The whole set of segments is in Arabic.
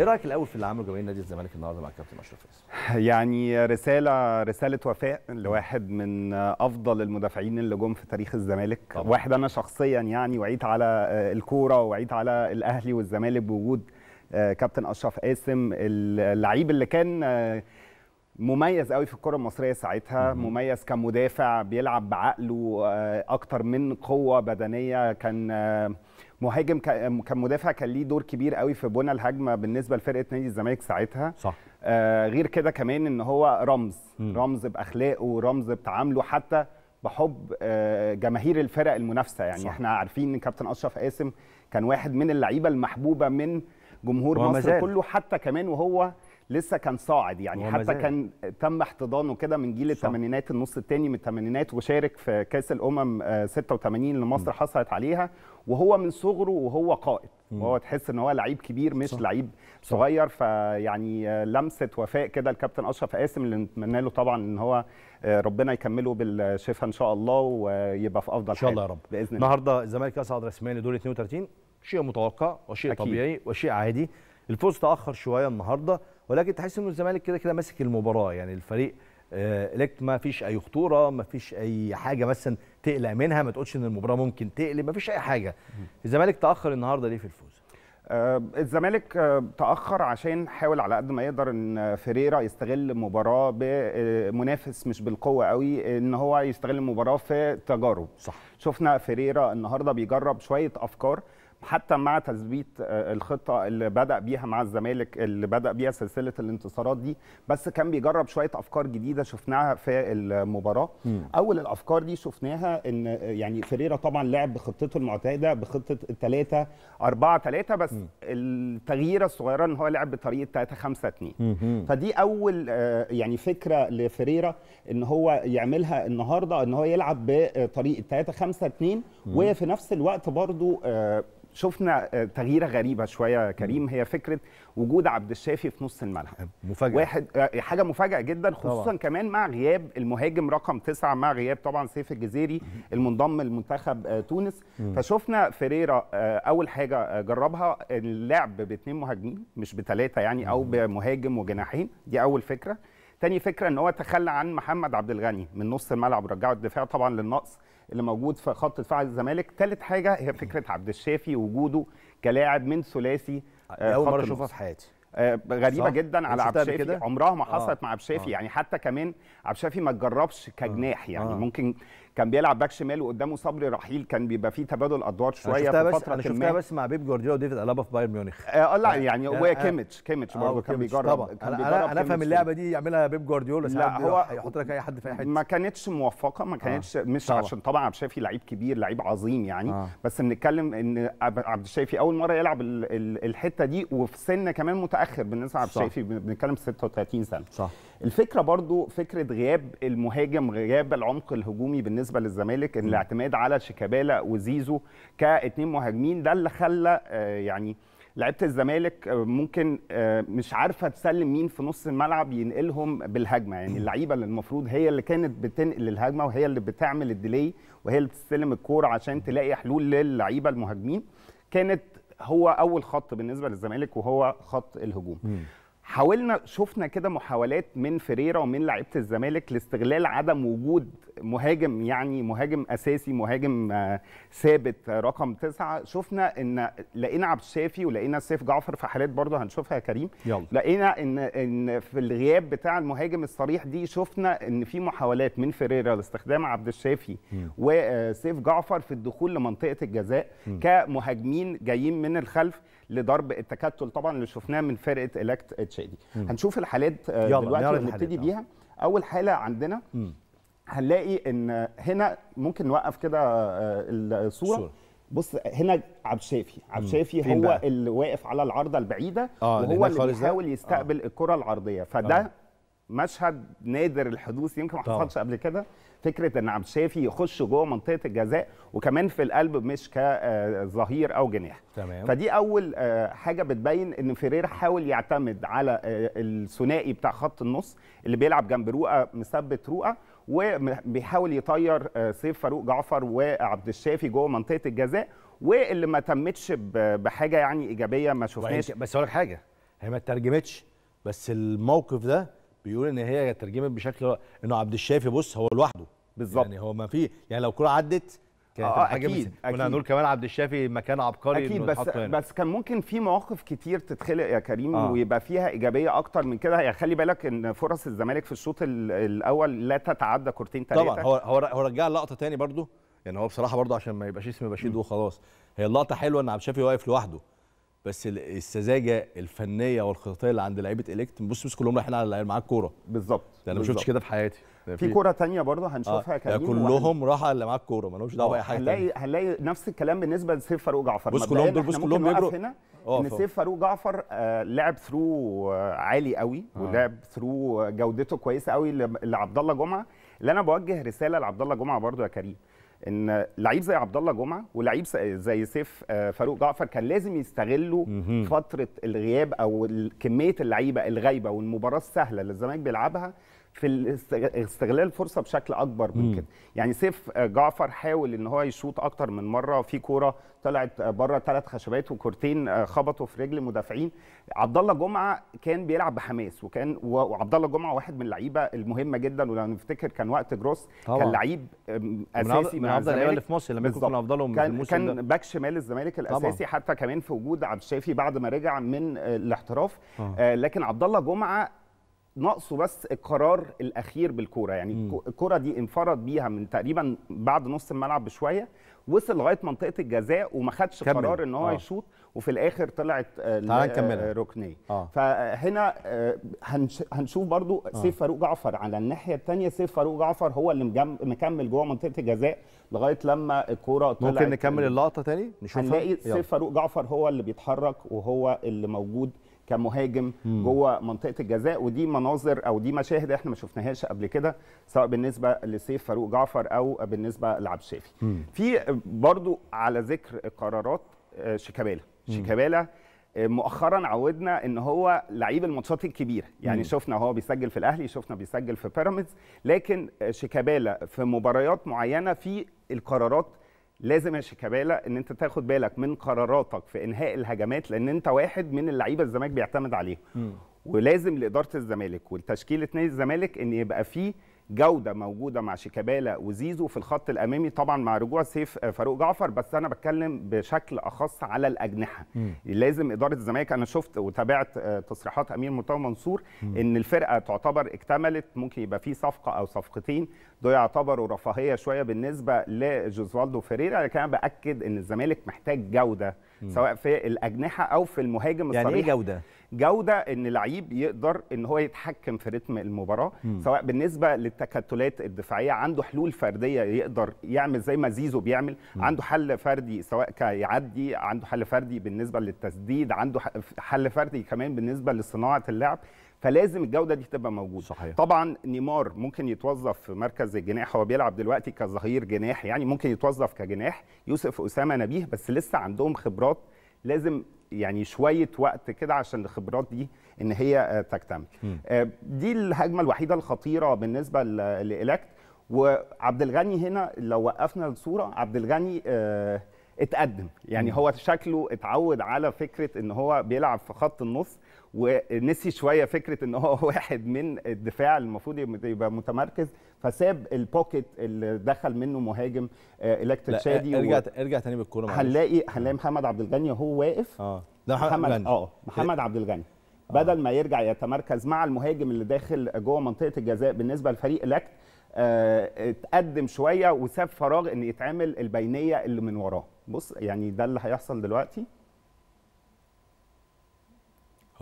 ايه رايك الاول في اللي عمله جماهير نادي الزمالك النهارده مع الكابتن اشرف ياسر؟ يعني رساله رساله وفاء لواحد من افضل المدافعين اللي جم في تاريخ الزمالك، طبعا. واحد انا شخصيا يعني وعيت على الكوره وعيت على الاهلي والزمالك بوجود آه، كابتن اشرف قاسم اللعيب اللي كان آه، مميز قوي في الكره المصريه ساعتها مميز كمدافع بيلعب بعقله آه، اكتر من قوه بدنيه كان آه، مهاجم كان مدافع كان ليه دور كبير قوي في بنى الهجمه بالنسبه لفرقه نادي الزمالك ساعتها صح آه غير كده كمان ان هو رمز مم. رمز باخلاقه رمز بتعامله حتى بحب آه جماهير الفرق المنافسه يعني صح. احنا عارفين ان كابتن اشرف قاسم كان واحد من اللعيبه المحبوبه من جمهور مصر كله حتى كمان وهو لسه كان صاعد يعني حتى كان تم احتضانه كده من جيل الثمانينات النص الثاني من الثمانينات وشارك في كاس الامم 86 آه، اللي مصر حصلت عليها وهو من صغره وهو قائد وهو تحس ان هو لعيب كبير مش صح. لعيب صغير فيعني آه، لمسه وفاء كده الكابتن اشرف قاسم اللي نتمنى له طبعا ان هو آه، ربنا يكمله بالشفاء ان شاء الله ويبقى في افضل حال ان شاء الله يا رب باذن الله النهارده الزمالك يصعد رسميا لدور 32 شيء متوقع وشيء أكيد. طبيعي وشيء عادي الفوز تاخر شويه النهارده ولكن تحس انه الزمالك كده كده ماسك المباراه يعني الفريق آه، لك ما فيش اي خطوره ما فيش اي حاجه مثلا تقلق منها ما تقولش ان المباراه ممكن تقلب ما فيش اي حاجه الزمالك تاخر النهارده ليه في الفوز آه الزمالك آه تاخر عشان حاول على قد ما يقدر ان فيريرا يستغل المباراه بمنافس آه، مش بالقوه قوي ان هو يستغل المباراه في تجارب صح شفنا فيريرا النهارده بيجرب شويه افكار حتى مع تثبيت آه، الخطه اللي بدا بيها مع الزمالك اللي بدا بيها سلسله الانتصارات دي بس كان بيجرب شويه افكار جديده شفناها في المباراه م. اول الافكار دي شفناها ان آه، يعني فيريرا طبعا لعب بخطته المعتاده بخطه 3 4 3 بس التغييره الصغيره ان هو لعب بطريقه 3 5 2 فدي اول آه، يعني فكره لفيريرا ان هو يعملها النهارده ان هو يلعب بطريقه 3 5 2 وفي نفس الوقت برضو شفنا آه، تغييره غريبه شويه يا كريم هي فكره وجود عبد الشافي في نص الملعب مفاجاه واحد آه، حاجه مفاجاه جدا خصوصا طبعا. كمان مع غياب المهاجم رقم تسعة مع غياب طبعا سيف الجزيري المنضم لمنتخب آه، تونس فشفنا فيريرا اول حاجه جربها اللعب باثنين مهاجمين مش بثلاثه يعني او بمهاجم وجناحين دي اول فكره تاني فكره ان هو تخلى عن محمد عبد الغني من نص الملعب رجعه الدفاع طبعا للنقص اللي موجود في خط دفاع الزمالك ثالث حاجه هي فكره عبد الشافي وجوده كلاعب من ثلاثي آه، اول مره اشوفها في حياتي آه، غريبه صح. جدا على عبد الشافي عمرها ما آه. حصلت آه. مع عبد الشافي آه. يعني حتى كمان عبد الشافي ما تجربش كجناح يعني آه. ممكن كان بيلعب باك شمال وقدامه صبري رحيل كان بيبقى فيه تبادل ادوار شويه في فتره انا شفتها بس مع بيب جوارديولا وديفيد الابا في بايرن ميونخ اه, آه، لا آه، يعني آه، هو يعني كيميتش كيميتش برضه كان بيجرب كان بيجرب انا, أنا اللعبه دي يعملها بيب جوارديولا لا هو يحط لك اي حد في اي حته ما كانتش موفقه ما كانتش آه. مش طبعا. عشان طبعا عبد الشافي لعيب كبير لعيب عظيم يعني آه. بس بنتكلم ان عبد الشافي اول مره يلعب الحته دي وفي سن كمان متاخر بالنسبه لعبد الشافي بنتكلم 36 سنه صح الفكره برضو فكره غياب المهاجم غياب العمق الهجومي بالنسبه للزمالك ان الاعتماد على شيكابالا وزيزو كاتنين مهاجمين ده اللي خلى آه، يعني لعيبه الزمالك آه، ممكن آه، مش عارفه تسلم مين في نص الملعب ينقلهم بالهجمه يعني اللعيبه اللي المفروض هي اللي كانت بتنقل الهجمه وهي اللي بتعمل الديلي وهي اللي بتستلم الكوره عشان تلاقي حلول للعيبه المهاجمين كانت هو اول خط بالنسبه للزمالك وهو خط الهجوم حاولنا شفنا كده محاولات من فيريرا ومن لعيبه الزمالك لاستغلال عدم وجود مهاجم يعني مهاجم اساسي مهاجم آه، ثابت آه، رقم تسعه شفنا ان لقينا عبد الشافي ولقينا سيف جعفر في حالات برضه هنشوفها يا كريم يلا. لقينا ان ان في الغياب بتاع المهاجم الصريح دي شفنا ان في محاولات من فيريرا لاستخدام عبد الشافي وسيف آه، جعفر في الدخول لمنطقه الجزاء م. كمهاجمين جايين من الخلف لضرب التكتل طبعا اللي شفناه من فرقه الكت تشادي هنشوف الحالات آه، دلوقتي ونبتدي آه. بيها اول حاله عندنا مم. هنلاقي ان هنا ممكن نوقف كده آه، الصوره صورة. بص هنا عبد الشافي عبد الشافي هو بقى. اللي واقف على العارضه البعيده آه وهو اللي بيحاول يستقبل آه. الكره العرضيه فده آه. مشهد نادر الحدوث يمكن ما حصلش قبل كده فكره ان عبد الشافي يخش جوه منطقه الجزاء وكمان في القلب مش كظهير او جناح تمام فدي اول آه، حاجه بتبين ان فيريرا حاول يعتمد على آه، الثنائي بتاع خط النص اللي بيلعب جنب رؤى مثبت رؤى وبيحاول يطير آه، سيف فاروق جعفر وعبد الشافي جوه منطقه الجزاء واللي ما تمتش بحاجه يعني ايجابيه ما شفناش بس اقول لك حاجه هي ما اترجمتش بس الموقف ده بيقول ان هي ترجمت بشكل انه عبد الشافي بص هو لوحده بالظبط يعني هو ما في يعني لو كرة عدت كانت آه حاجه اكيد كنا هنقول كمان عبد الشافي مكان عبقري اكيد بس بس كان ممكن في مواقف كتير تتخلق يا كريم آه. ويبقى فيها ايجابيه اكتر من كده يعني خلي بالك ان فرص الزمالك في الشوط الاول لا تتعدى كورتين ثلاثه طبعا هو هو هو رجع لقطه تاني برده يعني هو بصراحه برده عشان ما يبقاش اسم بشيد وخلاص هي اللقطه حلوه ان عبد الشافي واقف لوحده بس السذاجه الفنيه والخططيه اللي عند لعيبه اليكت بص بص كلهم رايحين على معاك كوره بالظبط يعني انا ما شفتش كده في حياتي يعني في كوره ثانيه برضه هنشوفها آه. كريم كلهم راحوا على اللي معاك كوره ما لهمش دعوه باي حاجه هنلاقي هنلاقي نفس الكلام بالنسبه لسيف فاروق جعفر بص كلهم دول بص كلهم بيجروا هنا آه، ان سيف فاروق جعفر آه لعب ثرو آه، عالي قوي آه. ولعب ثرو آه، جودته كويسه قوي لعبد الله جمعه اللي انا بوجه رساله لعبد الله جمعه برضه يا كريم ان لعيب زي عبد الله جمعه ولعيب زي سيف آه، فاروق جعفر كان لازم يستغلوا فتره الغياب او كميه اللعيبه الغايبه والمباراه السهله اللي الزمالك بيلعبها في استغلال الفرصه بشكل اكبر من كده يعني سيف آه، جعفر حاول ان هو يشوط اكتر من مره في كوره طلعت آه، بره ثلاث خشبات وكورتين آه، خبطوا في رجل مدافعين عبد الله جمعه كان بيلعب بحماس وكان وعبد الله جمعه واحد من اللعيبه المهمه جدا ولو نفتكر كان وقت جروس طبعا. كان لعيب اساسي من افضل اللعيبه اللي في مصر لما يكون افضلهم كان, كان باك شمال الزمالك الاساسي طبعا. حتى كمان في وجود عبد الشافي بعد ما رجع من الاحتراف آه. آه لكن عبد الله جمعه ناقصه بس القرار الاخير بالكوره يعني الكوره دي انفرد بيها من تقريبا بعد نص الملعب بشويه وصل لغايه منطقه الجزاء وما خدش قرار ان هو آه. يشوط وفي الاخر طلعت آه، آه، ركنيه آه. فهنا آه، هنشوف برضو آه. سيف فاروق جعفر على الناحيه الثانيه سيف فاروق جعفر هو اللي مكمل جوه منطقه الجزاء لغايه لما الكوره طلعت ممكن نكمل اللقطه ثاني نشوفها هنلاقي سيف فاروق جعفر هو اللي بيتحرك وهو اللي موجود كمهاجم مم. جوه منطقه الجزاء ودي مناظر او دي مشاهد احنا ما شفناهاش قبل كده سواء بالنسبه لسيف فاروق جعفر او بالنسبه لعبد الشافي في برضو على ذكر قرارات آه، شيكابالا شيكابالا آه، مؤخرا عودنا ان هو لعيب الماتشات الكبيره يعني مم. شفنا هو بيسجل في الاهلي شفنا بيسجل في بيراميدز لكن آه، شيكابالا في مباريات معينه في القرارات لازم يا شيكابالا ان انت تاخد بالك من قراراتك في انهاء الهجمات لان انت واحد من اللعيبه الزمالك بيعتمد عليهم ولازم لاداره الزمالك والتشكيله نادي الزمالك ان يبقى فيه جوده موجوده مع شيكابالا وزيزو في الخط الامامي طبعا مع رجوع سيف آه، فاروق جعفر بس انا بتكلم بشكل اخص على الاجنحه م. لازم اداره الزمالك انا شفت وتابعت آه، تصريحات امير مرتضى منصور م. ان الفرقه تعتبر اكتملت ممكن يبقى في صفقه او صفقتين دول يعتبروا رفاهيه شويه بالنسبه لجوزوالدو فيريرا لكن انا باكد ان الزمالك محتاج جوده م. سواء في الاجنحه او في المهاجم الصريح يعني ايه جوده جوده ان لعيب يقدر ان هو يتحكم في رتم المباراه م. سواء بالنسبه للت التكتلات الدفاعيه عنده حلول فرديه يقدر يعمل زي ما زيزو بيعمل م. عنده حل فردي سواء كيعدي عنده حل فردي بالنسبه للتسديد عنده حل فردي كمان بالنسبه لصناعه اللعب فلازم الجوده دي تبقى موجوده صحيح. طبعا نيمار ممكن يتوظف في مركز الجناح هو بيلعب دلوقتي كظهير جناح يعني ممكن يتوظف كجناح يوسف اسامه نبيه بس لسه عندهم خبرات لازم يعني شويه وقت كده عشان الخبرات دي ان هي آه، تكتمل آه، دي الهجمه الوحيده الخطيره بالنسبه لإلكت وعبد الغني هنا لو وقفنا الصوره عبد الغني آه، اتقدم يعني هو شكله اتعود على فكره ان هو بيلعب في خط النص ونسي شويه فكره ان هو واحد من الدفاع المفروض يبقى متمركز فساب البوكيت اللي دخل منه مهاجم آه، الكت شادي ارجع و... ارجع تاني بالكوره هنلاقي هنلاقي محمد عبد الغني وهو واقف اه ده محمد غني. اه محمد عبد الغني آه. بدل ما يرجع يتمركز مع المهاجم اللي داخل جوه منطقه الجزاء بالنسبه لفريق الاكت آه، اتقدم شويه وساب فراغ ان يتعمل البينيه اللي من وراه بص يعني ده اللي هيحصل دلوقتي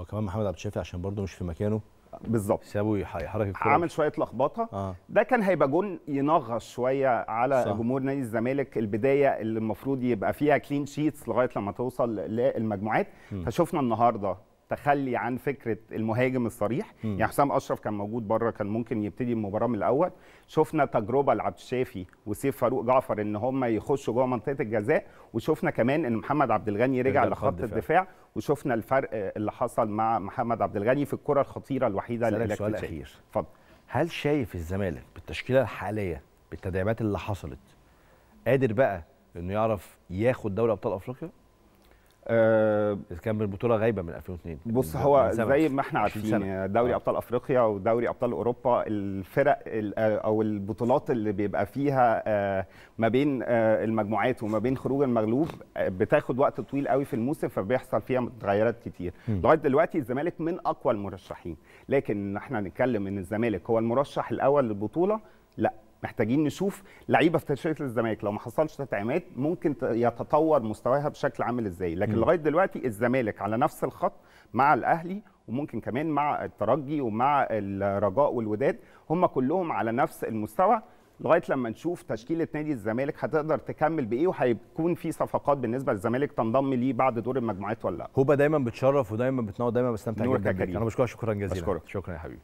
هو كمان محمد عبد الشافي عشان برضه مش في مكانه بالظبط سابه يحرك الكوره عامل شويه لخبطه آه. ده كان هيبقى جون ينغص شويه على صح. جمهور نادي الزمالك البدايه اللي المفروض يبقى فيها كلين شيتس لغايه لما توصل للمجموعات فشفنا النهارده تخلي عن فكره المهاجم الصريح يعني حسام اشرف كان موجود بره كان ممكن يبتدي المباراه من الاول شفنا تجربه لعبد الشافي وسيف فاروق جعفر ان هم يخشوا جوه منطقه الجزاء وشفنا كمان ان محمد عبد الغني رجع لخط الدفاع وشفنا الفرق اللي حصل مع محمد عبد الغني في الكره الخطيره الوحيده اللي سؤال اخير اتفضل هل شايف الزمالك بالتشكيله الحاليه بالتدعيمات اللي حصلت قادر بقى انه يعرف ياخد دوري ابطال افريقيا آه كان البطوله غايبه من 2002 بص هو زي ما احنا عارفين آه، دوري آه. ابطال افريقيا ودوري ابطال اوروبا الفرق آه، او البطولات اللي بيبقى فيها ما بين المجموعات وما بين خروج المغلوب بتاخد وقت طويل قوي في الموسم فبيحصل فيها تغيرات كتير لغايه دلوقتي الزمالك من اقوى المرشحين لكن احنا نتكلم ان الزمالك هو المرشح الاول للبطوله لا محتاجين نشوف لعيبه في تشكيله الزمالك لو ما حصلش تدعيمات ممكن يتطور مستواها بشكل عامل ازاي لكن لغايه دلوقتي الزمالك على نفس الخط مع الاهلي وممكن كمان مع الترجي ومع الرجاء والوداد هم كلهم على نفس المستوى لغايه لما نشوف تشكيله نادي الزمالك هتقدر تكمل بايه وهيكون في صفقات بالنسبه للزمالك تنضم ليه بعد دور المجموعات ولا لا هو دايما بتشرف ودايما بتنور دايما بستمتع جدا انا بشكرك شكرا جزيلا أشكرك. شكرا يا حبيبي